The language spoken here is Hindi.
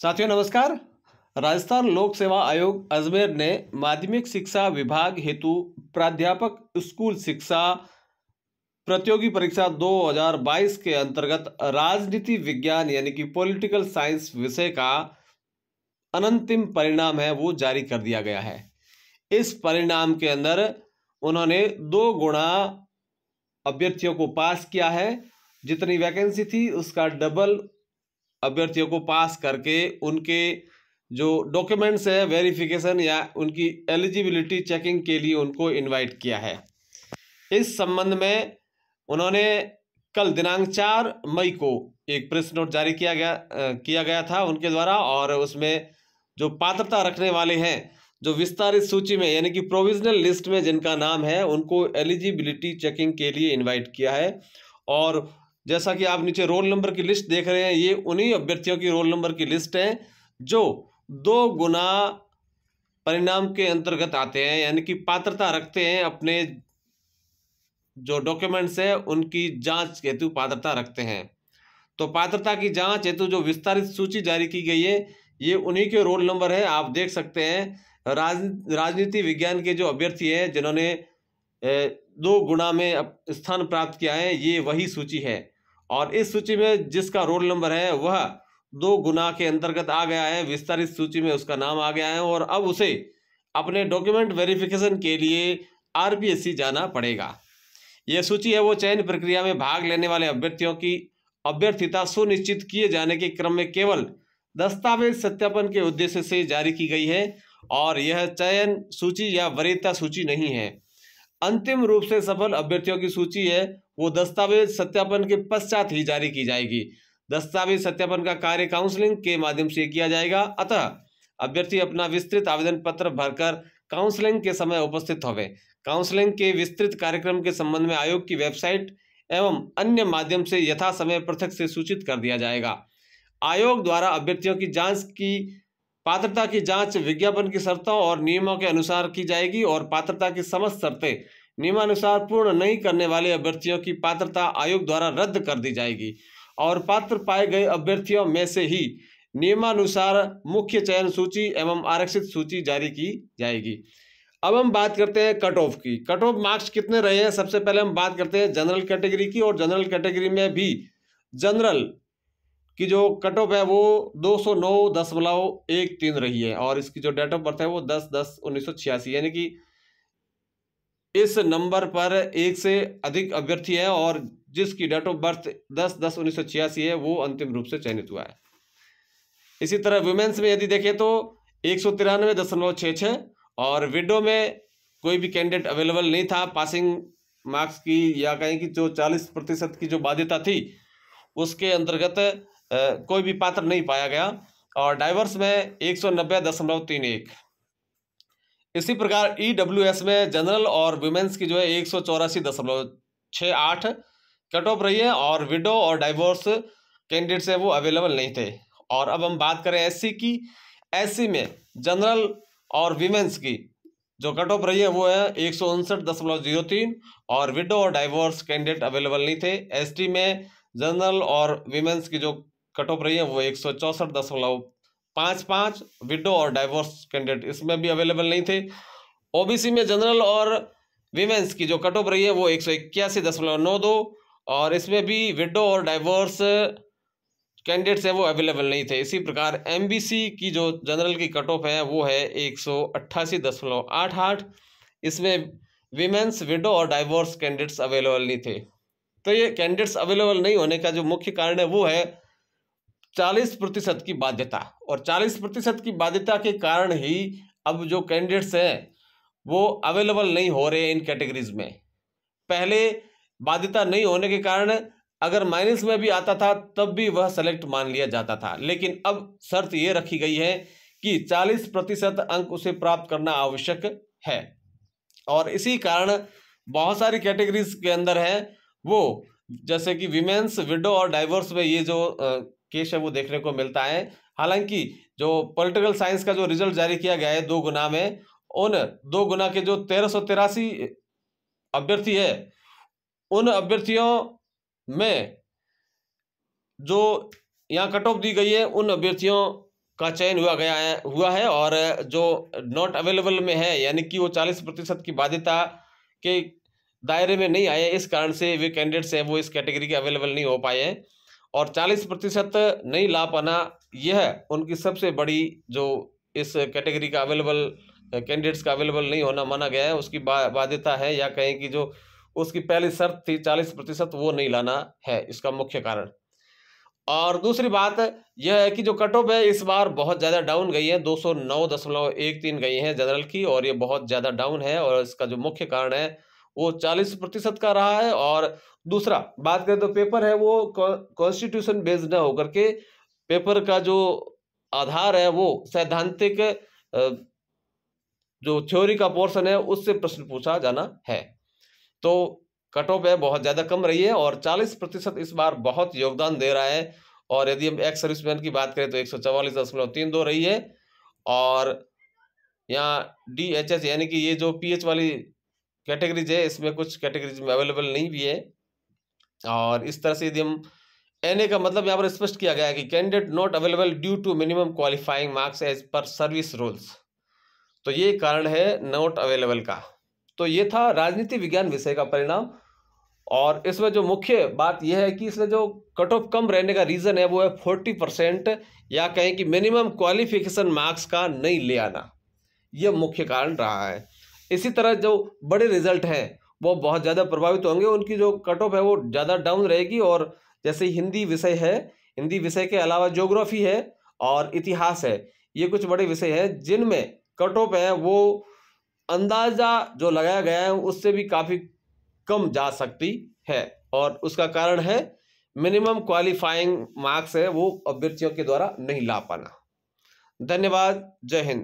साथियों नमस्कार राजस्थान लोक सेवा आयोग अजमेर ने माध्यमिक शिक्षा विभाग हेतु प्राध्यापक स्कूल शिक्षा प्रतियोगी परीक्षा 2022 के अंतर्गत राजनीति विज्ञान यानी कि पॉलिटिकल साइंस विषय का अनंतिम परिणाम है वो जारी कर दिया गया है इस परिणाम के अंदर उन्होंने दो गुणा अभ्यर्थियों को पास किया है जितनी वैकेंसी थी उसका डबल अभ्यर्थियों को पास करके उनके जो डॉक्यूमेंट्स है वेरिफिकेशन या उनकी एलिजिबिलिटी चेकिंग के लिए उनको इनवाइट किया है इस संबंध में उन्होंने कल दिनांक चार मई को एक प्रेस नोट जारी किया गया किया गया था उनके द्वारा और उसमें जो पात्रता रखने वाले हैं जो विस्तारित सूची में यानी कि प्रोविजनल लिस्ट में जिनका नाम है उनको एलिजिबिलिटी चेकिंग के लिए इन्वाइट किया है और जैसा कि आप नीचे रोल नंबर की लिस्ट देख रहे हैं ये उन्हीं अभ्यर्थियों की रोल नंबर की लिस्ट है जो दो गुना परिणाम के अंतर्गत आते हैं यानी कि पात्रता रखते हैं अपने जो डॉक्यूमेंट्स है उनकी जांच हेतु पात्रता रखते हैं तो पात्रता की जांच हेतु जो विस्तारित सूची जारी की गई है ये उन्हीं के रोल नंबर है आप देख सकते हैं राज राजनीति विज्ञान के जो अभ्यर्थी हैं जिन्होंने दो गुणा में स्थान प्राप्त किया है ये वही सूची है और इस सूची में जिसका रोल नंबर है वह दो गुना के अंतर्गत आ गया है विस्तारित सूची में उसका नाम आ गया है और अब उसे अपने डॉक्यूमेंट वेरिफिकेशन के लिए आरबीएससी जाना पड़ेगा यह सूची है वो चयन प्रक्रिया में भाग लेने वाले अभ्यर्थियों की अभ्यर्थिता सुनिश्चित किए जाने के क्रम में केवल दस्तावेज सत्यापन के उद्देश्य से जारी की गई है और यह चयन सूची या वरीयता सूची नहीं है अंतिम रूप से सफल अभ्यर्थियों की सूची है वो दस्तावेज सत्यापन के पश्चात ही जारी की जाएगी दस्तावेज सत्यापन का कार्य काउंसलिंग के माध्यम से किया जाएगा अतः अभ्यर्थी अपना विस्तृत आवेदन पत्र भरकर काउंसलिंग के समय उपस्थित होवे काउंसलिंग के विस्तृत कार्यक्रम के संबंध में आयोग की वेबसाइट एवं अन्य माध्यम से यथा समय पृथक से सूचित कर दिया जाएगा आयोग द्वारा अभ्यर्थियों की जांच की पात्रता की जांच विज्ञापन की शर्तों और नियमों के अनुसार की जाएगी और पात्रता की समस्त शर्तें नियमानुसार पूर्ण नहीं करने वाले अभ्यर्थियों की पात्रता आयोग द्वारा रद्द कर दी जाएगी और पात्र पाए गए अभ्यर्थियों में से ही नियमानुसार मुख्य चयन सूची एवं आरक्षित सूची जारी की जाएगी अब हम बात करते हैं कट ऑफ की कट ऑफ मार्क्स कितने रहे हैं सबसे पहले हम बात करते हैं जनरल कैटेगरी की और जनरल कैटेगरी में भी जनरल कि जो कट ऑफ है वो दो सौ नौ दशमलव एक तीन रही है और इसकी जो डेट ऑफ बर्थ है वो दस दस उन्नीस सौ छियासी यानी कि इस नंबर पर एक से अधिक अभ्यर्थी है और जिसकी डेट ऑफ बर्थ दस दस उन्नीस सौ छियासी है वो अंतिम रूप से चयनित हुआ है इसी तरह वुमेन्स में यदि देखें तो एक सौ तिरानवे दशमलव छः छः और विडो में कोई भी कैंडिडेट अवेलेबल नहीं था पासिंग मार्क्स की या कहें कि जो चालीस प्रतिशत की जो बाध्यता थी उसके अंतर्गत कोई भी पात्र नहीं पाया गया और डाइवर्स में एक सौ नब्बे दशमलव तीन एक इसी प्रकार ई डब्ल्यू एस में जनरल और वुमेन्स की जो है एक सौ चौरासी दशमलव छः आठ कट ऑफ रही है और विडो और डाइवोर्स कैंडिडेट्स हैं वो अवेलेबल नहीं थे और अब हम बात करें एस की एस में जनरल और वीमेंस की जो कट ऑफ रही है वो है एक सौ उनसठ दशमलव जीरो तीन और विडो और डाइवोर्स कैंडिडेट अवेलेबल नहीं थे एसटी में जनरल और वीमेंस की जो कट ऑफ रही है वो एक सौ चौंसठ दशमलव पाँच पाँच विडो और डाइवोर्स कैंडिडेट इसमें भी अवेलेबल नहीं थे ओबीसी में जनरल और वीमेंस की जो कट ऑफ रही है वो एक सौ इक्यासी दशमलव नौ दो और इसमें भी विडो और डाइवोर्स कैंडिडेट्स हैं वो अवेलेबल नहीं थे इसी प्रकार एम की जो जनरल की कट ऑफ है वो है एक सौ अट्ठासी दशमलव आठ आठ इसमें वीमेंस विडो और डाइवोर्स कैंडिडेट्स अवेलेबल नहीं थे तो ये कैंडिडेट्स अवेलेबल नहीं होने का जो मुख्य कारण है वो है चालीस प्रतिशत की बाध्यता और चालीस प्रतिशत की बाध्यता के कारण ही अब जो कैंडिडेट्स हैं वो अवेलेबल नहीं हो रहे हैं इन कैटेगरीज में पहले बाध्यता नहीं होने के कारण अगर माइनस में भी आता था तब भी वह सेलेक्ट मान लिया जाता था लेकिन अब शर्त ये रखी गई है कि चालीस प्रतिशत अंक उसे प्राप्त करना आवश्यक है और इसी कारण बहुत सारी कैटेगरीज के अंदर हैं वो जैसे कि विमेंस विडो और डाइवर्स में ये जो केस है वो देखने को मिलता है हालांकि जो पॉलिटिकल साइंस का जो रिजल्ट जारी किया गया है दो गुना में उन दो गुना के जो तेरह सौ तिरासी अभ्यर्थी है उन अभ्यर्थियों में जो यहाँ कट ऑफ दी गई है उन अभ्यर्थियों का चयन हुआ गया है हुआ है और जो नॉट अवेलेबल में है यानी कि वो चालीस प्रतिशत की बाध्यता के दायरे में नहीं आए इस कारण से वे कैंडिडेट्स हैं वो इस कैटेगरी के अवेलेबल नहीं हो पाए हैं और 40 प्रतिशत नहीं ला पाना यह उनकी सबसे बड़ी जो इस कैटेगरी का अवेलेबल कैंडिडेट्स का अवेलेबल नहीं होना माना गया है उसकी बाध्यता है या कहें कि जो उसकी पहली शर्त थी चालीस प्रतिशत वो नहीं लाना है इसका मुख्य कारण और दूसरी बात यह है कि जो कट ऑफ है इस बार बहुत ज़्यादा डाउन गई है दो सौ नौ दशमलव एक तीन गई हैं जनरल की और ये बहुत ज़्यादा डाउन है और इसका जो मुख्य कारण है वो चालीस प्रतिशत का रहा है और दूसरा बात करें तो पेपर है वो कॉन्स्टिट्यूशन बेस्ड ना होकर के पेपर का जो आधार है वो सैद्धांतिक जो थ्योरी का पोर्शन है उससे प्रश्न पूछा जाना है तो कट ऑफ है बहुत ज़्यादा कम रही है और 40 प्रतिशत इस बार बहुत योगदान दे रहा है और यदि हम एक्स सर्विसमैन की बात करें तो एक सौ चवालीस दशमलव तीन दो रही है और यहाँ डी एच एच यानी कि ये जो पी वाली कैटेगरीज है इसमें कुछ कैटेगरीज में अवेलेबल नहीं भी है और इस तरह से यदि हम एन का मतलब यहाँ पर स्पष्ट किया गया है कि candidate not available due to minimum qualifying marks as per service rules तो ये कारण है नॉट अवेलेबल का तो ये था राजनीति विज्ञान विषय का परिणाम और इसमें जो मुख्य बात यह है कि इसमें जो कट ऑफ कम रहने का रीज़न है वो है फोर्टी परसेंट या कहें कि मिनिमम क्वालिफिकेशन मार्क्स का नहीं ले आना यह मुख्य कारण रहा है इसी तरह जो बड़े रिजल्ट हैं वो बहुत ज़्यादा प्रभावित होंगे उनकी जो कट ऑफ है वो ज़्यादा डाउन रहेगी और जैसे हिंदी विषय है हिंदी विषय के अलावा जोग्राफी है और इतिहास है ये कुछ बड़े विषय हैं जिनमें कट ऑफ है वो अंदाज़ा जो लगाया गया है उससे भी काफ़ी कम जा सकती है और उसका कारण है मिनिमम क्वालिफाइंग मार्क्स है वो अभ्यर्थियों के द्वारा नहीं ला पाना धन्यवाद जय हिंद